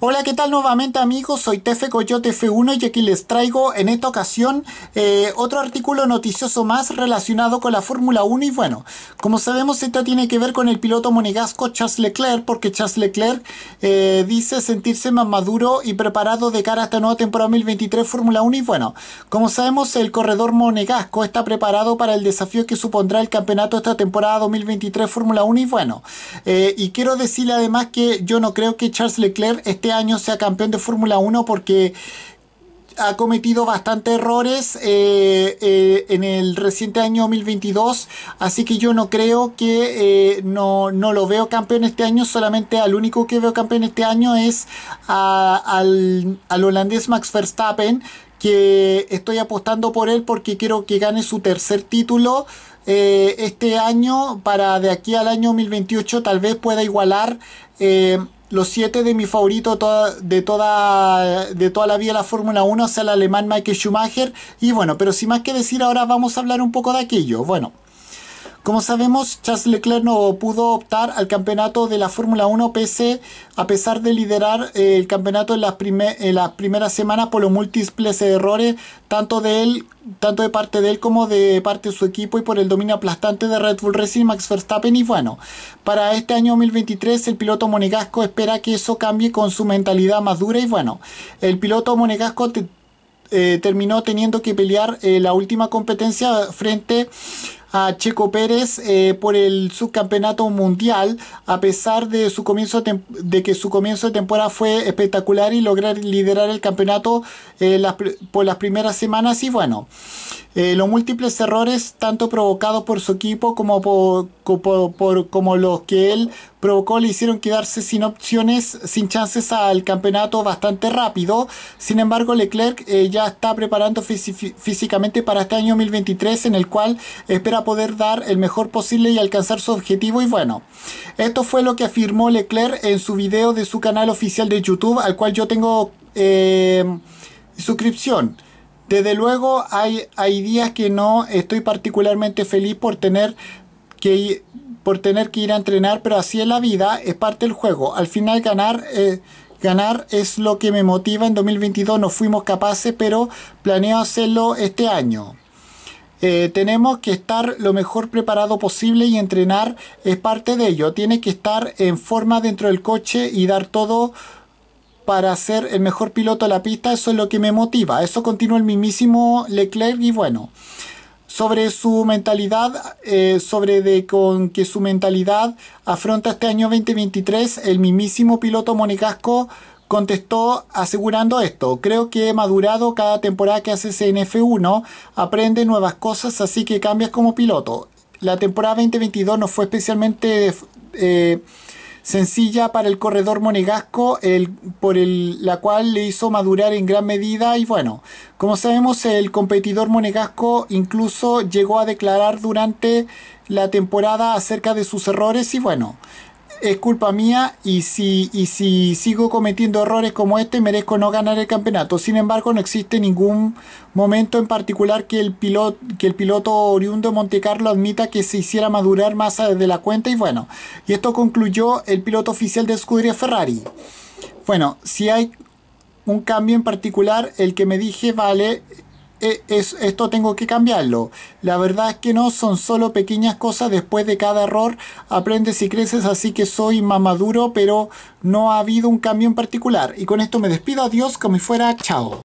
Hola, ¿qué tal nuevamente amigos? Soy Tefe Coyote F1 y aquí les traigo en esta ocasión eh, otro artículo noticioso más relacionado con la Fórmula 1 y bueno, como sabemos esto tiene que ver con el piloto monegasco Charles Leclerc porque Charles Leclerc eh, dice sentirse más maduro y preparado de cara a esta nueva temporada 2023 Fórmula 1 y bueno, como sabemos el corredor monegasco está preparado para el desafío que supondrá el campeonato esta temporada 2023 Fórmula 1 y bueno, eh, y quiero decirle además que yo no creo que Charles Leclerc este año sea campeón de Fórmula 1 porque ha cometido bastantes errores eh, eh, en el reciente año 2022, así que yo no creo que eh, no, lo veo campeón este año, solamente al único que veo campeón este año es al, holandés Max Verstappen, que estoy apostando por él porque quiero que gane su tercer título este año para de aquí al año 2028 tal vez pueda igualar los siete de mi favorito de, toda, de toda la vida la Fórmula 1, o sea, el alemán Michael Schumacher. Y bueno, pero sin más que decir, ahora vamos a hablar un poco de aquello. Bueno. Como sabemos, Charles Leclerc no pudo optar al campeonato de la Fórmula 1 PC a pesar de liderar eh, el campeonato en las, primeras semanas por los múltiples errores tanto de él tanto de parte de él como de parte de su equipo y por el dominio aplastante de Red Bull Racing Max Verstappen y bueno, para este año 2023 el piloto monegasco espera que eso cambie con su mentalidad más dura y bueno, el piloto monegasco eh, terminó teniendo que pelear eh, la última competencia frente a Checo Pérez eh, por el subcampeonato mundial, a pesar de, su comienzo de que su comienzo de temporada fue espectacular y lograr liderar el campeonato eh, por las primeras semanas y bueno. Eh, los múltiples errores, tanto provocados por su equipo como, por, como, los que él provocó, le hicieron quedarse sin opciones, sin chances al campeonato bastante rápido. Sin embargo, Leclerc ya está preparando físicamente para este año 2023, en el cual espera poder dar el mejor posible y alcanzar su objetivo y bueno. Esto fue lo que afirmó Leclerc en su video de su canal oficial de YouTube al cual yo tengo eh, suscripción. Desde luego hay, hay días que no estoy particularmente feliz por tener que por tener que ir a entrenar, pero así es la vida, es parte del juego. Al final ganar, eh, ganar es lo que me motiva. En 2022 no fuimos capaces, pero planeo hacerlo este año. Eh, tenemos que estar lo mejor preparado posible y entrenar es parte de ello. tiene que estar en forma dentro del coche y dar todo para ser el mejor piloto a la pista, eso es lo que me motiva. Eso continúa el mismísimo Leclerc y bueno, sobre su mentalidad, eh, sobre de con que su mentalidad afronta este año 2023, el mismísimo piloto monegasco contestó asegurando esto, creo que he madurado cada temporada que haces en F1, aprende nuevas cosas, así que cambias como piloto. La temporada 2022 no fue especialmente eh, sencilla para el corredor monegasco, el, por la cual le hizo madurar en gran medida y bueno, como sabemos el competidor monegasco incluso llegó a declarar durante la temporada acerca de sus errores y bueno, es culpa mía y si, y si sigo cometiendo errores como este merezco no ganar el campeonato. Sin embargo, no existe ningún momento en particular que el, piloto, que el piloto oriundo de admita que se hiciera madurar más desde la cuenta y bueno, y esto concluyó el piloto oficial de scuderia Ferrari. Bueno, si hay un cambio en particular, el que me dije vale eh, es, esto tengo que cambiarlo. La verdad es que no, son solo pequeñas cosas. Después de cada error aprendes y creces, así que soy mamaduro, pero no ha habido un cambio en particular. Y con esto me despido, adiós, como si fuera, chao.